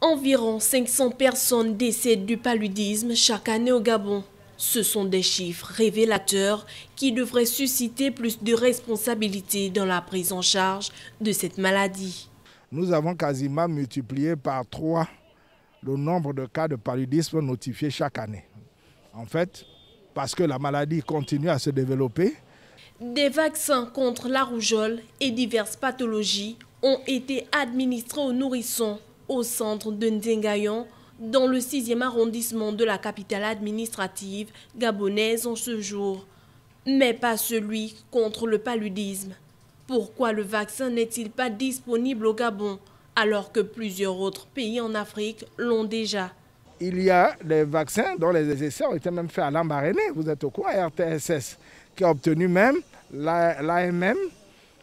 Environ 500 personnes décèdent du paludisme chaque année au Gabon. Ce sont des chiffres révélateurs qui devraient susciter plus de responsabilité dans la prise en charge de cette maladie. Nous avons quasiment multiplié par trois le nombre de cas de paludisme notifiés chaque année. En fait, parce que la maladie continue à se développer. Des vaccins contre la rougeole et diverses pathologies ont été administrés aux nourrissons au centre de Ndengayon, dans le 6e arrondissement de la capitale administrative gabonaise en ce jour, mais pas celui contre le paludisme. Pourquoi le vaccin n'est-il pas disponible au Gabon alors que plusieurs autres pays en Afrique l'ont déjà Il y a des vaccins dont les essais ont été même faits à l'embaréné. vous êtes au courant, RTSS, qui a obtenu même l'AMM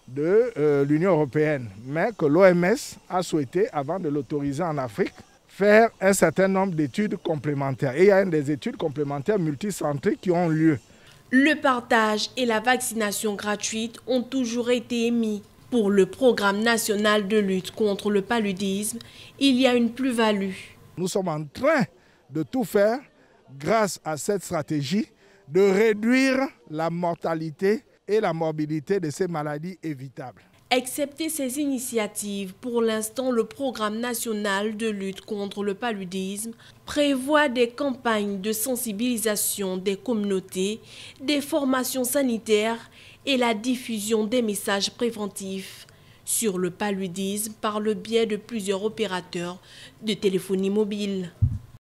de euh, l'Union européenne, mais que l'OMS a souhaité, avant de l'autoriser en Afrique, faire un certain nombre d'études complémentaires. Et il y a une des études complémentaires multicentriques qui ont lieu. Le partage et la vaccination gratuite ont toujours été émis. Pour le programme national de lutte contre le paludisme, il y a une plus-value. Nous sommes en train de tout faire grâce à cette stratégie de réduire la mortalité et la morbidité de ces maladies évitables. Excepté ces initiatives, pour l'instant, le programme national de lutte contre le paludisme prévoit des campagnes de sensibilisation des communautés, des formations sanitaires et la diffusion des messages préventifs sur le paludisme par le biais de plusieurs opérateurs de téléphonie mobile.